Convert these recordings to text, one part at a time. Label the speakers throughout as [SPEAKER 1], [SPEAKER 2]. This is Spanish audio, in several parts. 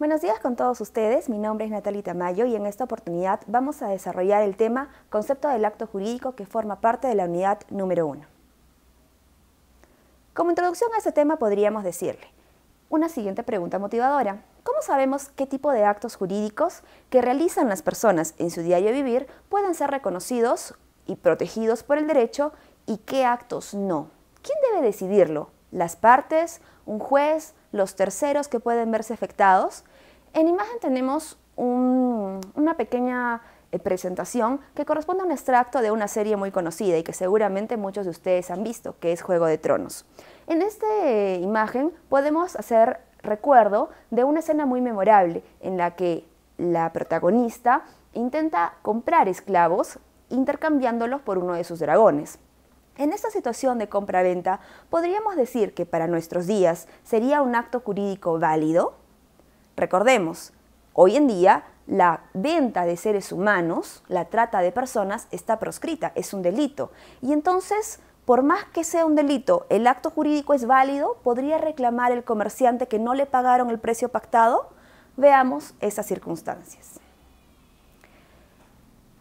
[SPEAKER 1] Buenos días con todos ustedes, mi nombre es Natalita Mayo y en esta oportunidad vamos a desarrollar el tema concepto del acto jurídico que forma parte de la unidad número 1. Como introducción a este tema podríamos decirle una siguiente pregunta motivadora. ¿Cómo sabemos qué tipo de actos jurídicos que realizan las personas en su diario vivir pueden ser reconocidos y protegidos por el derecho y qué actos no? ¿Quién debe decidirlo? ¿Las partes? ¿Un juez? los terceros que pueden verse afectados. En imagen tenemos una pequeña eh, presentación que corresponde a un extracto de una serie muy conocida y que seguramente muchos de ustedes han visto, que es Juego de Tronos. En esta eh, imagen podemos hacer recuerdo de una escena muy memorable en la que la protagonista intenta comprar esclavos intercambiándolos por uno de sus dragones. En esta situación de compra-venta, ¿podríamos decir que para nuestros días sería un acto jurídico válido? Recordemos, hoy en día la venta de seres humanos, la trata de personas, está proscrita, es un delito. Y entonces, por más que sea un delito, ¿el acto jurídico es válido? ¿Podría reclamar el comerciante que no le pagaron el precio pactado? Veamos esas circunstancias.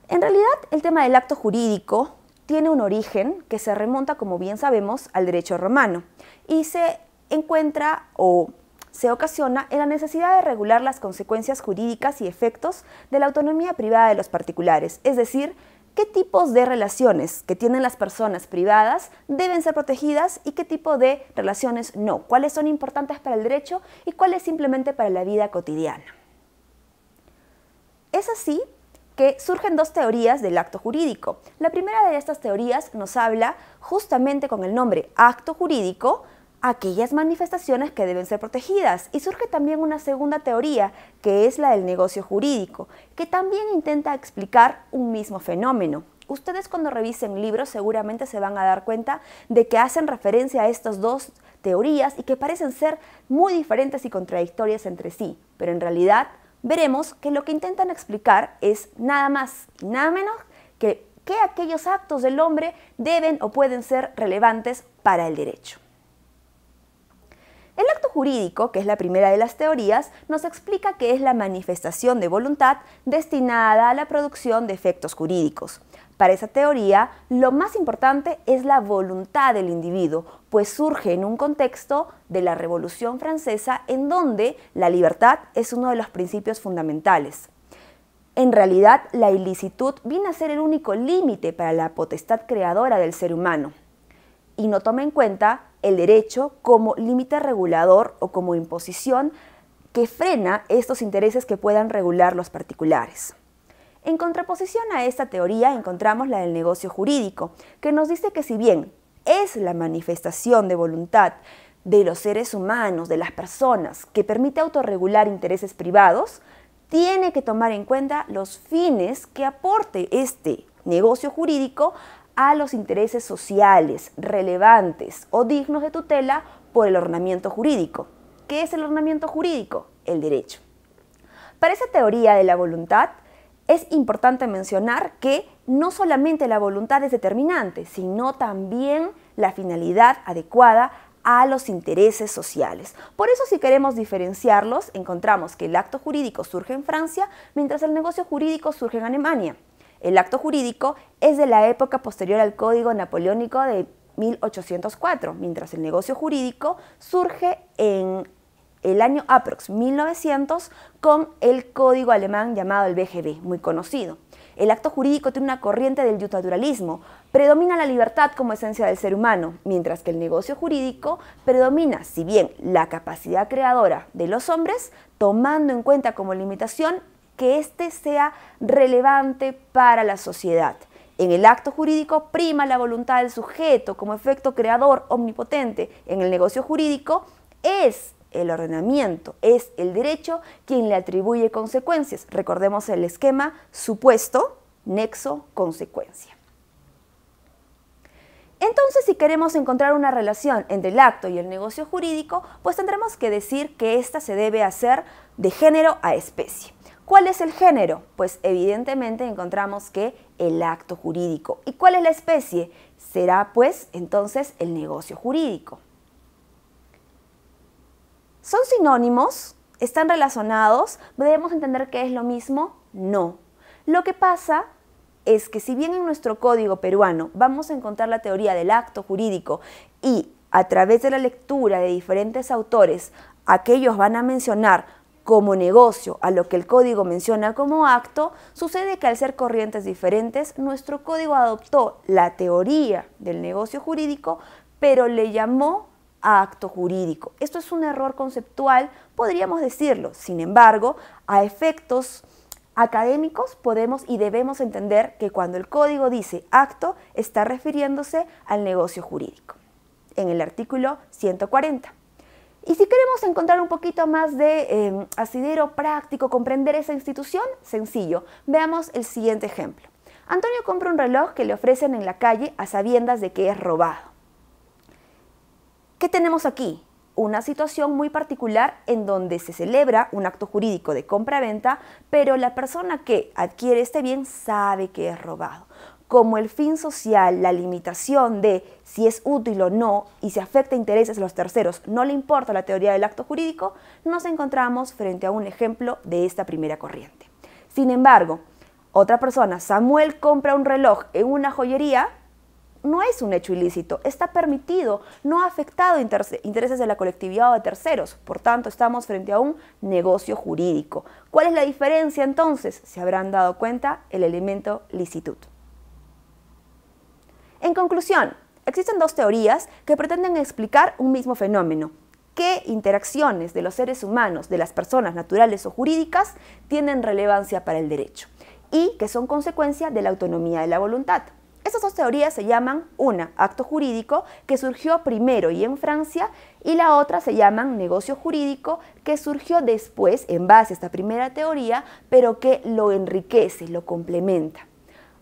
[SPEAKER 1] En realidad, el tema del acto jurídico tiene un origen que se remonta, como bien sabemos, al derecho romano y se encuentra o se ocasiona en la necesidad de regular las consecuencias jurídicas y efectos de la autonomía privada de los particulares, es decir, qué tipos de relaciones que tienen las personas privadas deben ser protegidas y qué tipo de relaciones no, cuáles son importantes para el derecho y cuáles simplemente para la vida cotidiana. Es así que surgen dos teorías del acto jurídico. La primera de estas teorías nos habla justamente con el nombre acto jurídico, aquellas manifestaciones que deben ser protegidas. Y surge también una segunda teoría, que es la del negocio jurídico, que también intenta explicar un mismo fenómeno. Ustedes cuando revisen libros seguramente se van a dar cuenta de que hacen referencia a estas dos teorías y que parecen ser muy diferentes y contradictorias entre sí, pero en realidad veremos que lo que intentan explicar es nada más y nada menos que, que aquellos actos del hombre deben o pueden ser relevantes para el derecho jurídico, que es la primera de las teorías, nos explica que es la manifestación de voluntad destinada a la producción de efectos jurídicos. Para esa teoría, lo más importante es la voluntad del individuo, pues surge en un contexto de la Revolución Francesa en donde la libertad es uno de los principios fundamentales. En realidad, la ilicitud viene a ser el único límite para la potestad creadora del ser humano y no toma en cuenta el derecho como límite regulador o como imposición que frena estos intereses que puedan regular los particulares. En contraposición a esta teoría encontramos la del negocio jurídico, que nos dice que si bien es la manifestación de voluntad de los seres humanos, de las personas, que permite autorregular intereses privados, tiene que tomar en cuenta los fines que aporte este negocio jurídico a los intereses sociales relevantes o dignos de tutela por el ordenamiento jurídico. ¿Qué es el ordenamiento jurídico? El derecho. Para esa teoría de la voluntad, es importante mencionar que no solamente la voluntad es determinante, sino también la finalidad adecuada a los intereses sociales. Por eso si queremos diferenciarlos, encontramos que el acto jurídico surge en Francia, mientras el negocio jurídico surge en Alemania. El acto jurídico es de la época posterior al Código Napoleónico de 1804, mientras el negocio jurídico surge en el año aprox 1900 con el código alemán llamado el BGB, muy conocido. El acto jurídico tiene una corriente del naturalismo, predomina la libertad como esencia del ser humano, mientras que el negocio jurídico predomina, si bien la capacidad creadora de los hombres, tomando en cuenta como limitación que éste sea relevante para la sociedad. En el acto jurídico prima la voluntad del sujeto como efecto creador omnipotente. En el negocio jurídico es el ordenamiento, es el derecho quien le atribuye consecuencias. Recordemos el esquema supuesto, nexo, consecuencia. Entonces, si queremos encontrar una relación entre el acto y el negocio jurídico, pues tendremos que decir que ésta se debe hacer de género a especie. ¿Cuál es el género? Pues evidentemente encontramos que el acto jurídico. ¿Y cuál es la especie? Será pues entonces el negocio jurídico. ¿Son sinónimos? ¿Están relacionados? ¿Debemos entender que es lo mismo? No. Lo que pasa es que si bien en nuestro código peruano vamos a encontrar la teoría del acto jurídico y a través de la lectura de diferentes autores, aquellos van a mencionar como negocio a lo que el código menciona como acto, sucede que al ser corrientes diferentes, nuestro código adoptó la teoría del negocio jurídico, pero le llamó a acto jurídico. Esto es un error conceptual, podríamos decirlo. Sin embargo, a efectos académicos podemos y debemos entender que cuando el código dice acto, está refiriéndose al negocio jurídico, en el artículo 140. Y si queremos encontrar un poquito más de em, asidero práctico, comprender esa institución, sencillo. Veamos el siguiente ejemplo. Antonio compra un reloj que le ofrecen en la calle a sabiendas de que es robado. ¿Qué tenemos aquí? Una situación muy particular en donde se celebra un acto jurídico de compra-venta, pero la persona que adquiere este bien sabe que es robado como el fin social, la limitación de si es útil o no y si afecta intereses de los terceros, no le importa la teoría del acto jurídico, nos encontramos frente a un ejemplo de esta primera corriente. Sin embargo, otra persona, Samuel compra un reloj en una joyería, no es un hecho ilícito, está permitido, no ha afectado intereses de la colectividad o de terceros, por tanto estamos frente a un negocio jurídico. ¿Cuál es la diferencia entonces? Se habrán dado cuenta el elemento licitud. En conclusión, existen dos teorías que pretenden explicar un mismo fenómeno. ¿Qué interacciones de los seres humanos, de las personas naturales o jurídicas, tienen relevancia para el derecho? Y que son consecuencia de la autonomía de la voluntad. Estas dos teorías se llaman una acto jurídico, que surgió primero y en Francia, y la otra se llaman negocio jurídico, que surgió después en base a esta primera teoría, pero que lo enriquece, lo complementa.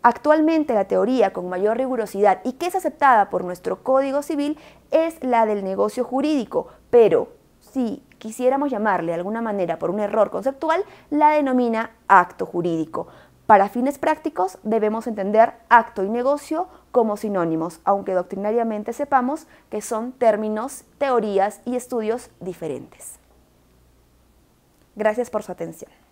[SPEAKER 1] Actualmente la teoría con mayor rigurosidad y que es aceptada por nuestro Código Civil es la del negocio jurídico, pero si quisiéramos llamarle de alguna manera por un error conceptual, la denomina acto jurídico. Para fines prácticos debemos entender acto y negocio como sinónimos, aunque doctrinariamente sepamos que son términos, teorías y estudios diferentes. Gracias por su atención.